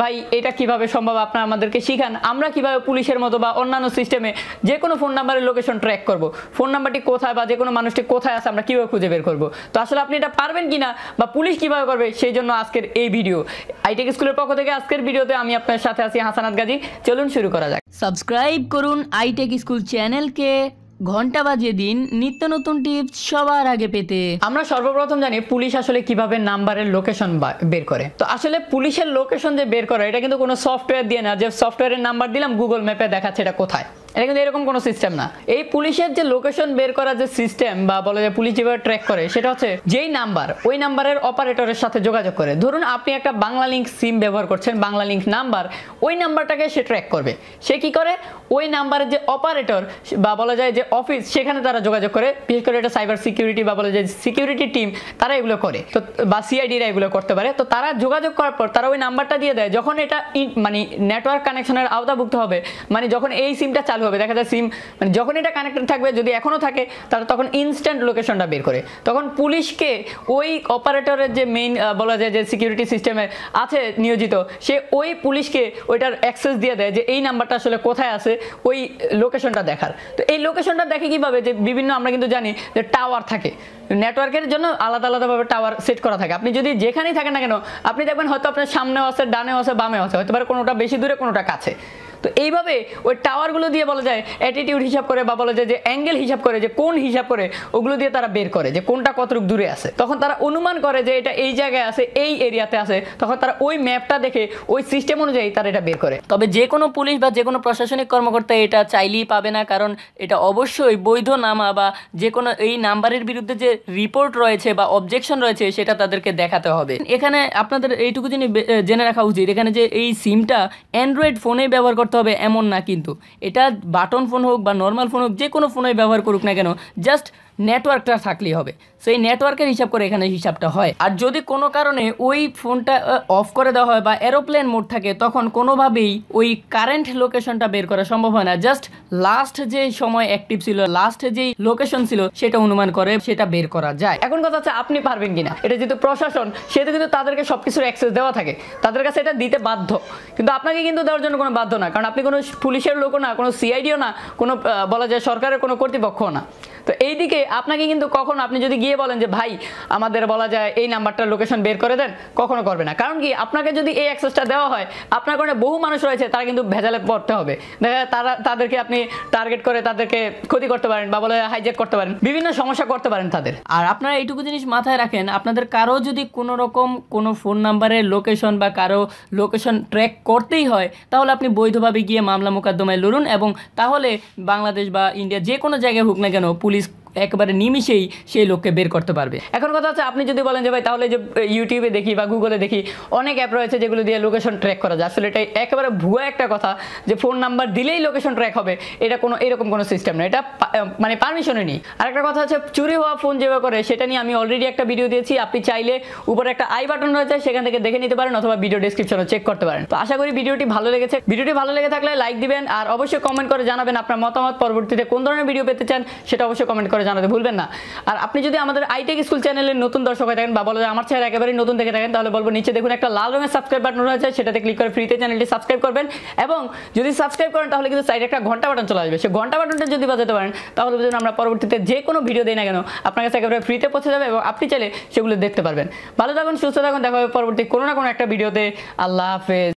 ভাই এটা কিভাবে সম্ভব আপনারা আমাদেরকে শিখান আমরা কিভাবে পুলিশের মতো বা অন্যান্য সিস্টেমে যে কোনো ফোন নাম্বারের লোকেশন ট্র্যাক করব ফোন নাম্বারটি কোথায় বা যে কোনো মানুষটি কোথায় আছে আমরা কীভাবে খুঁজে বের করব তো আসলে আপনি এটা পারবেন কি না বা পুলিশ কিভাবে করবে সেই জন্য আজকের এই ভিডিও আইটেক e স্কুলের পক্ষ থেকে আজকের ভিডিওতে আমি আপনার সাথে আছি হাসানাত গাজী চলুন শুরু করা যাক সাবস্ক্রাইব করুন আইটেক e স্কুল চ্যানেলকে ঘন্টা বাজিয়ে দিন নিত্য নতুন টিপস সবার আগে পেতে আমরা সর্বপ্রথম জানি পুলিশ আসলে কিভাবে নাম্বারের লোকেশন বের করে তো আসলে পুলিশের লোকেশন যে বের করে এটা কিন্তু কোনো সফটওয়্যার দিয়ে না যে সফটওয়্যারের নাম্বার দিলাম গুগল ম্যাপে দেখাচ্ছে এটা কোথায় এটা কিন্তু এরকম কোনো সিস্টেম না এই পুলিশের যে লোকেশন বের করার যে সিস্টেম বা বলে যে পুলিশ যেভাবে ট্র্যাক করে সেটা হচ্ছে যেই নাম্বার ওই নাম্বারের অপারেটরের সাথে যোগাযোগ করে ধরুন আপনি একটা বাংলা লিঙ্ক সিম ব্যবহার করছেন বাংলা লিঙ্ক নাম্বার ওই নাম্বারটাকে সে ট্র্যাক করবে সে কি করে ওই নাম্বারের যে অপারেটর বা বলা যায় যে অফিস সেখানে তারা যোগাযোগ করে বিশেষ করে এটা সাইবার সিকিউরিটি বা বলা যায় সিকিউরিটি টিম তারা এগুলো করে তো বা সিআইডিরা এগুলো করতে পারে তো তারা যোগাযোগ করার পর তারা ওই নাম্বারটা দিয়ে দেয় যখন এটা মানে নেটওয়ার্ক কানেকশনের আওতাভুক্ত হবে মানে যখন এই সিমটা কাল হবে দেখা যায় সিম মানে যখন এটা কানেক্টেড থাকবে যদি এখনও থাকে তাহলে তখন ইনস্ট্যান্ট লোকেশনটা বের করে তখন পুলিশকে ওই অপারেটরের যে মেইন বলা যায় যে সিকিউরিটি সিস্টেমে আছে নিয়োজিত সে ওই পুলিশকে ওইটার অ্যাক্সেস দিয়ে দেয় যে এই নাম্বারটা আসলে কোথায় আছে ওই লোকেশনটা দেখার তো এই লোকেশনটা দেখে কীভাবে যে বিভিন্ন আমরা কিন্তু জানি যে টাওয়ার থাকে নেটওয়ার্কের জন্য আলাদা আলাদাভাবে টাওয়ার সেট করা থাকে আপনি যদি যেখানেই থাকেন না কেন আপনি দেখবেন হয়তো আপনার সামনেও আছে ডানেও আছে বামেও আছে হয়তো কোনোটা বেশি দূরে কোনোটা কাছে তো এইভাবে ওই টাওয়ারগুলো দিয়ে বলা যায় অ্যাটিটিউড হিসাব করে বা বলা যায় যে অ্যাঙ্গেল হিসাব করে যে কোন হিসাব করে ওগুলো দিয়ে তারা বের করে যে কোনটা কতটুক দূরে আছে তখন তারা অনুমান করে যে এটা এই জায়গায় আছে এই এরিয়াতে আছে তখন তারা ওই ম্যাপটা দেখে ওই সিস্টেম অনুযায়ী তারা এটা বের করে তবে যে কোনো পুলিশ বা যে কোনো প্রশাসনিক কর্মকর্তা এটা চাইলেই পাবে না কারণ এটা অবশ্যই বৈধ নামা বা যে কোনো এই নাম্বারের বিরুদ্ধে যে রিপোর্ট রয়েছে বা অবজেকশন রয়েছে সেটা তাদেরকে দেখাতে হবে এখানে আপনাদের এইটুকু জিনিস জেনে রাখা উচিত এখানে যে এই সিমটা অ্যান্ড্রয়েড ফোনেই ব্যবহার করতে হবে এমন না কিন্তু এটা বাটন ফোন হোক বা নর্মাল ফোন হোক যে কোনো ফোনে ব্যবহার করুক না কেন জাস্ট নেটওয়ার্কটা থাকলেই হবে সো এই নেটওয়ার্কের হিসাব করে এখানে হিসাবটা হয় আর যদি কোনো কারণে ওই ফোনটা অফ করে দেওয়া হয় বা এরোপ্লেন মোড থাকে তখন কোনোভাবেই ওই কারেন্ট লোকেশনটা বের করা সম্ভব হয় না জাস্ট লাস্ট যে সময় অ্যাক্টিভ ছিল লাস্ট যেই লোকেশন ছিল সেটা অনুমান করে সেটা বের করা যায় এখন কথা হচ্ছে আপনি পারবেন কিনা এটা যেহেতু প্রশাসন সেহেতু কিন্তু তাদেরকে সব কিছুর অ্যাক্সেস দেওয়া থাকে তাদের কাছে এটা দিতে বাধ্য কিন্তু আপনাকে কিন্তু দেওয়ার জন্য কোনো বাধ্য না কারণ আপনি কোনো পুলিশের লোকও না কোনো সিআইডিও না কোনো বলা যায় সরকারের কোনো কর্তৃপক্ষও না তো এইদিকে আপনাকে কিন্তু কখনো আপনি যদি গিয়ে বলেন যে ভাই আমাদের বলা যায় এই নাম্বারটার লোকেশন বের করে দেন কখনো করবে না কারণ কি আপনাকে যদি এই অ্যাক্সেসটা দেওয়া হয় আপনার কারণে বহু মানুষ রয়েছে তারা কিন্তু ভেজালে পড়তে হবে দেখা তারা তাদেরকে আপনি টার্গেট করে তাদেরকে ক্ষতি করতে পারেন বা বলে হাইজেক করতে পারেন বিভিন্ন সমস্যা করতে পারেন তাদের আর আপনারা এইটুকু জিনিস মাথায় রাখেন আপনাদের কারো যদি কোনো রকম কোনো ফোন নাম্বারের লোকেশন বা কারো লোকেশন ট্র্যাক করতেই হয় তাহলে আপনি বৈধভাবে গিয়ে মামলা মোকদ্দমায় লড়ুন এবং তাহলে বাংলাদেশ বা ইন্ডিয়া যে কোনো জায়গায় হোক না কেন পুলিশ একেবারে নিমিশেই সেই লোককে বের করতে পারবে এখন কথা হচ্ছে আপনি যদি বলেন যে ভাই তাহলে যে ইউটিউবে দেখি বা গুগলে দেখি অনেক অ্যাপ রয়েছে যেগুলো দিয়ে লোকেশন ট্র্যাক করা যায় আসলে এটা একেবারে ভুয়া একটা কথা যে ফোন নাম্বার দিলেই লোকেশন ট্র্যাক হবে এটা কোনো এরকম কোনো সিস্টেম মানে নেই এটা মানে পারমিশনই নেই আর একটা কথা হচ্ছে চুরি হওয়া ফোন যেভাবে করে সেটা নিয়ে আমি অলরেডি একটা ভিডিও দিয়েছি আপনি চাইলে উপরে একটা আই বাটন রয়েছে সেখান থেকে দেখে নিতে পারেন অথবা ভিডিও ডিসক্রিপশনে চেক করতে পারেন তো আশা করি ভিডিওটি ভালো লেগেছে ভিডিওটি ভালো লেগে থাকলে লাইক দিবেন আর অবশ্যই কমেন্ট করে জানাবেন আপনার মতামত পরবর্তীতে কোন ধরনের ভিডিও পেতে চান সেটা অবশ্যই কমেন্ট করে জানাতে ভুলবেন না আর আপনি যদি আমাদের আইটেক স্কুল চ্যানেলের নতুন দর্শক হয়ে থাকেন বা বলো আমার চ্যানেল একেবারেই নতুন দেখে থাকেন তাহলে বলবো নিচে দেখুন একটা লাল রঙের সাবস্ক্রাইব বাটন রয়েছে সেটাতে ক্লিক করে ফ্রিতে চ্যানেলটি সাবস্ক্রাইব করবেন এবং যদি সাবস্ক্রাইব করেন তাহলে কিন্তু সাইডে একটা ঘন্টা বাটন চলে আসবে সেই ঘন্টা বাটনটা যদি বাজাতে পারেন তাহলে বুঝুন আমরা পরবর্তীতে যে কোনো ভিডিও দিই না কেন আপনার কাছে একেবারে ফ্রিতে পৌঁছে যাবে এবং আপনি চাইলে সেগুলো দেখতে পারবেন ভালো থাকুন সুস্থ থাকুন দেখা হবে পরবর্তী কোনো না কোনো একটা ভিডিওতে আল্লাহ হাফেজ